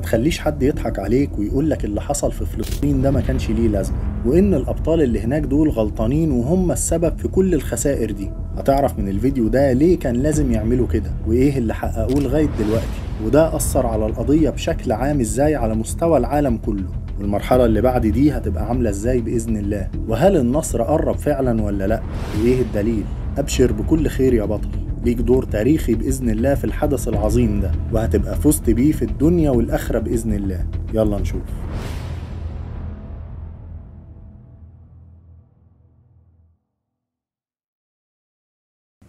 تخليش حد يضحك عليك ويقول لك اللي حصل في فلسطين ده ما كانش ليه لازمه وان الابطال اللي هناك دول غلطانين وهم السبب في كل الخسائر دي هتعرف من الفيديو ده ليه كان لازم يعملوا كده وايه اللي حققوه لغايه دلوقتي وده اثر على القضيه بشكل عام ازاي على مستوى العالم كله والمرحله اللي بعد دي هتبقى عامله ازاي باذن الله وهل النصر قرب فعلا ولا لا وايه الدليل ابشر بكل خير يا بطل ليك دور تاريخي باذن الله في الحدث العظيم ده وهتبقى فزت بيه في الدنيا والاخره باذن الله يلا نشوف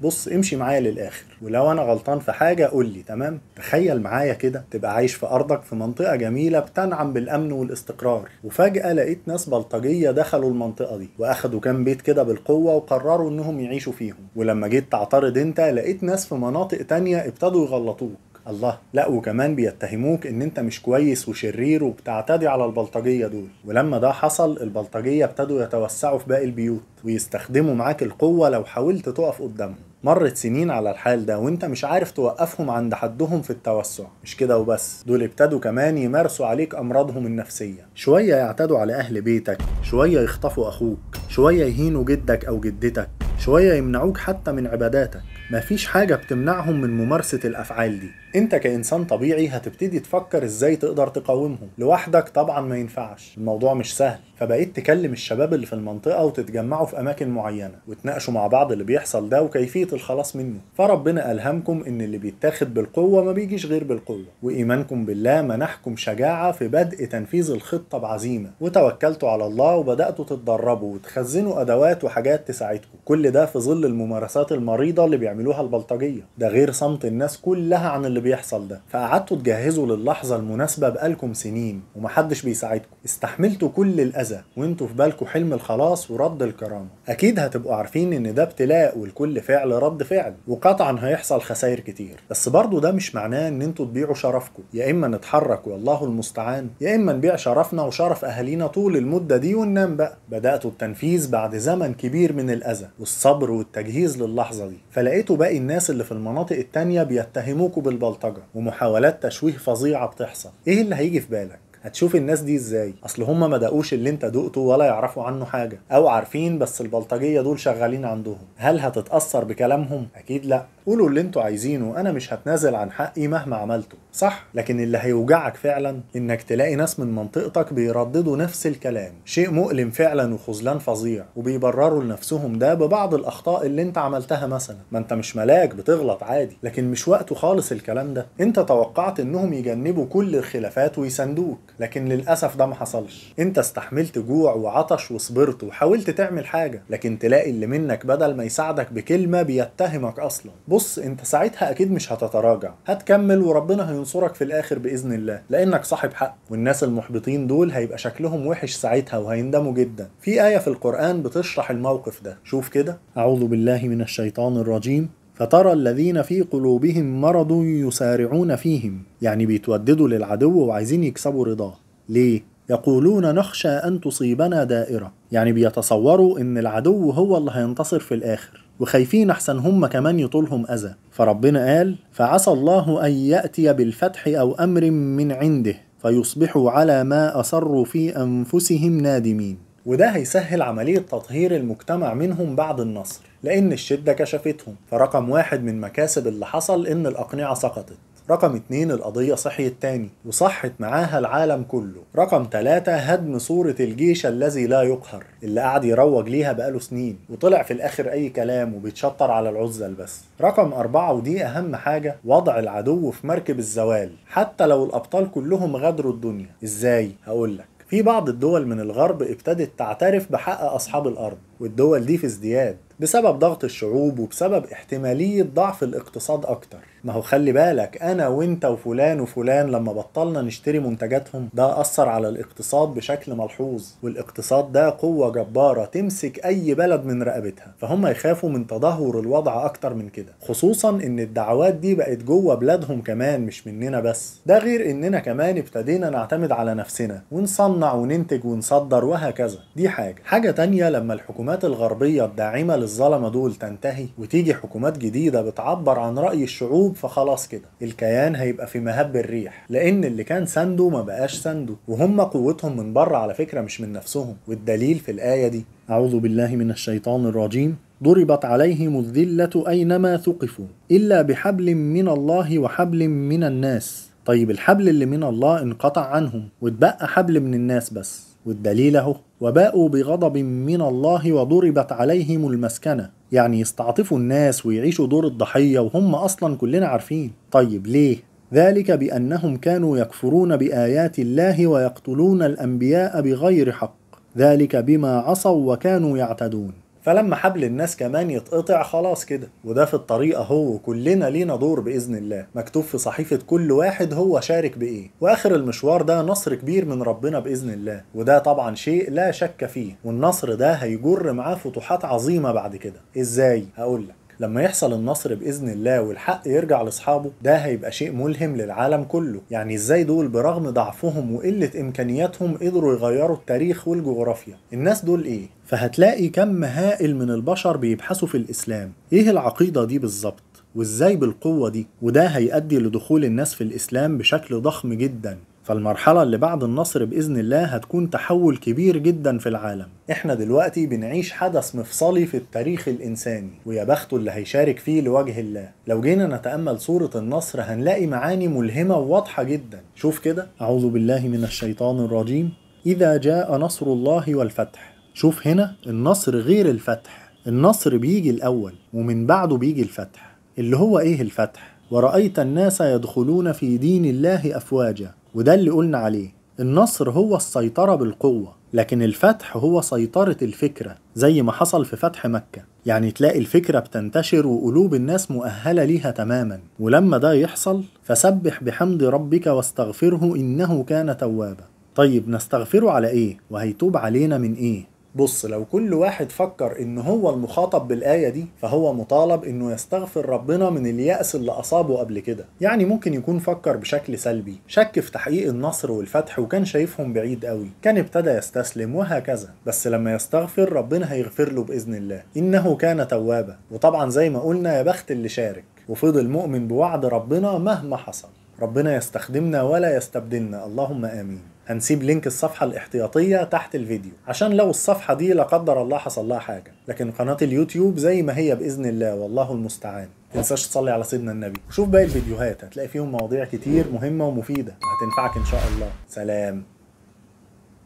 بص امشي معايا للاخر ولو انا غلطان في حاجه قول لي تمام تخيل معايا كده تبقى عايش في ارضك في منطقه جميله بتنعم بالامن والاستقرار وفجاه لقيت ناس بلطجيه دخلوا المنطقه دي واخدوا كام بيت كده بالقوه وقرروا انهم يعيشوا فيهم ولما جيت تعترض انت لقيت ناس في مناطق تانية ابتدوا يغلطوك الله لا وكمان بيتهموك ان انت مش كويس وشرير وبتعتدي على البلطجيه دول ولما ده حصل البلطجيه ابتدوا يتوسعوا في باقي البيوت ويستخدموا معاك القوه لو حاولت تقف قدامهم مرت سنين على الحال ده وانت مش عارف توقفهم عند حدهم في التوسع مش كده وبس دول ابتدوا كمان يمارسوا عليك امراضهم النفسيه شويه يعتدوا على اهل بيتك شويه يخطفوا اخوك شويه يهينوا جدك او جدتك شوية يمنعوك حتى من عباداتك مفيش حاجة بتمنعهم من ممارسة الأفعال دي انت كإنسان طبيعي هتبتدي تفكر ازاي تقدر تقاومهم لوحدك طبعا ما ينفعش الموضوع مش سهل فبقيت تكلم الشباب اللي في المنطقة وتتجمعوا في أماكن معينة وتناقشوا مع بعض اللي بيحصل ده وكيفية الخلاص منه فربنا ألهمكم إن اللي بيتاخد بالقوة ما بيجيش غير بالقوة وإيمانكم بالله منحكم شجاعة في بدء تنفيذ الخطة بعزيمة وتوكلتوا على الله وبدأتوا تتدربوا وتخزنوا أدوات وحاجات تساعدكم كل ده في ظل الممارسات المريضة اللي بيعملوها البلطجية ده غير صمت الناس كلها عن اللي بيحصل ده فقعدتوا تجهزوا للحظة المناسبة بقالكم سنين ومحدش بيساعدكم استحملتوا كل الأذى وانتوا في بالكم حلم الخلاص ورد الكرامة أكيد هتبقوا عارفين إن ده ابتلاء والكل فعل رد فعل وقطعا هيحصل خسائر كتير بس برضه ده مش معناه إن انتوا تبيعوا شرفكم يا إما نتحرك والله المستعان يا إما نبيع شرفنا وشرف أهالينا طول المدة دي وننام بقى بدأتوا التنفيذ بعد زمن كبير من الأذى والص الصبر والتجهيز للحظة دي فلقيتوا باقي الناس اللي في المناطق التانية بيتهموكوا بالبلطجة ومحاولات تشويه فظيعة بتحصل ايه اللي هيجي في بالك؟ هتشوف الناس دي ازاي اصل هما ما دقوش اللي انت دقته ولا يعرفوا عنه حاجه او عارفين بس البلطجيه دول شغالين عندهم هل هتتاثر بكلامهم اكيد لا قولوا اللي انتوا عايزينه انا مش هتنازل عن حقي مهما عملته صح لكن اللي هيوجعك فعلا انك تلاقي ناس من منطقتك بيرددوا نفس الكلام شيء مؤلم فعلا وخذلان فظيع وبيبرروا لنفسهم ده ببعض الاخطاء اللي انت عملتها مثلا ما انت مش ملاك بتغلط عادي لكن مش وقته خالص الكلام ده انت توقعت انهم يجنبوا كل الخلافات ويساندوك لكن للاسف ده ما حصلش انت استحملت جوع وعطش وصبرت وحاولت تعمل حاجه لكن تلاقي اللي منك بدل ما يساعدك بكلمه بيتهمك اصلا بص انت ساعتها اكيد مش هتتراجع هتكمل وربنا هينصرك في الاخر باذن الله لانك صاحب حق والناس المحبطين دول هيبقى شكلهم وحش ساعتها وهيندموا جدا في ايه في القران بتشرح الموقف ده شوف كده اعوذ بالله من الشيطان الرجيم فترى الذين في قلوبهم مرض يسارعون فيهم يعني بيتوددوا للعدو وعايزين يكسبوا رضاه ليه يقولون نخشى ان تصيبنا دائره يعني بيتصوروا ان العدو هو اللي هينتصر في الاخر وخايفين أحسن هم كمان يطولهم أذى فربنا قال فعسى الله أن يأتي بالفتح أو أمر من عنده فيصبحوا على ما أصروا في أنفسهم نادمين وده هيسهل عملية تطهير المجتمع منهم بعد النصر لأن الشدة كشفتهم فرقم واحد من مكاسب اللي حصل إن الأقنعة سقطت رقم اتنين القضية صحيت تاني وصحت معاها العالم كله رقم تلاتة هدم صورة الجيش الذي لا يقهر اللي قعد يروج ليها بقاله سنين وطلع في الآخر أي كلام وبيتشطر على العزل بس رقم أربعة ودي أهم حاجة وضع العدو في مركب الزوال حتى لو الأبطال كلهم غادروا الدنيا إزاي؟ هقولك في بعض الدول من الغرب ابتدت تعترف بحق أصحاب الأرض والدول دي في ازدياد بسبب ضغط الشعوب وبسبب احتمالية ضعف الاقتصاد أكتر ما هو خلي بالك أنا وإنت وفلان وفلان لما بطلنا نشتري منتجاتهم ده أثر على الاقتصاد بشكل ملحوظ والاقتصاد ده قوة جبارة تمسك أي بلد من رقبتها فهم يخافوا من تدهور الوضع أكتر من كده خصوصا إن الدعوات دي بقت جوه بلادهم كمان مش مننا بس ده غير إننا كمان ابتدينا نعتمد على نفسنا ونصنع وننتج ونصدر وهكذا دي حاجة حاجة تانية لما الحكومات الحكومات الغربية الداعمة للظلمة دول تنتهي وتيجي حكومات جديدة بتعبر عن رأي الشعوب فخلاص كده الكيان هيبقى في مهب الريح لأن اللي كان سنده ما بقاش سنده وهم قوتهم من بره على فكرة مش من نفسهم والدليل في الآية دي أعوذ بالله من الشيطان الرجيم ضربت عليهم الذلة أينما ثقفوا إلا بحبل من الله وحبل من الناس طيب الحبل اللي من الله انقطع عنهم واتبقى حبل من الناس بس والدليل اهو وباءوا بغضب من الله وضربت عليهم المسكنه يعني يستعطفوا الناس ويعيشوا دور الضحيه وهم اصلا كلنا عارفين طيب ليه ذلك بانهم كانوا يكفرون بايات الله ويقتلون الانبياء بغير حق ذلك بما عصوا وكانوا يعتدون فلما حبل الناس كمان يتقطع خلاص كده وده في الطريقة هو كلنا لينا دور بإذن الله مكتوب في صحيفة كل واحد هو شارك بإيه وآخر المشوار ده نصر كبير من ربنا بإذن الله وده طبعا شيء لا شك فيه والنصر ده هيجر معاه فتوحات عظيمة بعد كده إزاي هقولك لما يحصل النصر باذن الله والحق يرجع لاصحابه ده هيبقى شيء ملهم للعالم كله يعني ازاي دول برغم ضعفهم وقله امكانياتهم قدروا يغيروا التاريخ والجغرافيا الناس دول ايه فهتلاقي كم هائل من البشر بيبحثوا في الاسلام ايه العقيده دي بالظبط وازاي بالقوه دي وده هيؤدي لدخول الناس في الاسلام بشكل ضخم جدا فالمرحلة اللي بعد النصر بإذن الله هتكون تحول كبير جدا في العالم احنا دلوقتي بنعيش حدث مفصلي في التاريخ الإنساني ويا بخته اللي هيشارك فيه لوجه الله لو جينا نتأمل صورة النصر هنلاقي معاني ملهمة وواضحة جدا شوف كده أعوذ بالله من الشيطان الرجيم إذا جاء نصر الله والفتح شوف هنا النصر غير الفتح النصر بيجي الأول ومن بعده بيجي الفتح اللي هو إيه الفتح؟ ورأيت الناس يدخلون في دين الله أفواجا وده اللي قلنا عليه النصر هو السيطرة بالقوة لكن الفتح هو سيطرة الفكرة زي ما حصل في فتح مكة يعني تلاقي الفكرة بتنتشر وقلوب الناس مؤهلة ليها تماما ولما ده يحصل فسبح بحمد ربك واستغفره إنه كان توابا طيب نستغفره على إيه وهيتوب علينا من إيه بص لو كل واحد فكر ان هو المخاطب بالايه دي فهو مطالب انه يستغفر ربنا من الياس اللي اصابه قبل كده يعني ممكن يكون فكر بشكل سلبي شك في تحقيق النصر والفتح وكان شايفهم بعيد قوي كان ابتدى يستسلم وهكذا بس لما يستغفر ربنا هيغفر له باذن الله انه كان توابا وطبعا زي ما قلنا يا بخت اللي شارك وفضل مؤمن بوعد ربنا مهما حصل ربنا يستخدمنا ولا يستبدلنا اللهم امين هنسيب لينك الصفحة الاحتياطية تحت الفيديو عشان لو الصفحة دي لا قدر الله حصل لها حاجة لكن قناة اليوتيوب زي ما هي بإذن الله والله المستعان تنساش تصلي على سيدنا النبي وشوف باقي الفيديوهات هتلاقي فيهم مواضيع كتير مهمة ومفيدة وهتنفعك إن شاء الله سلام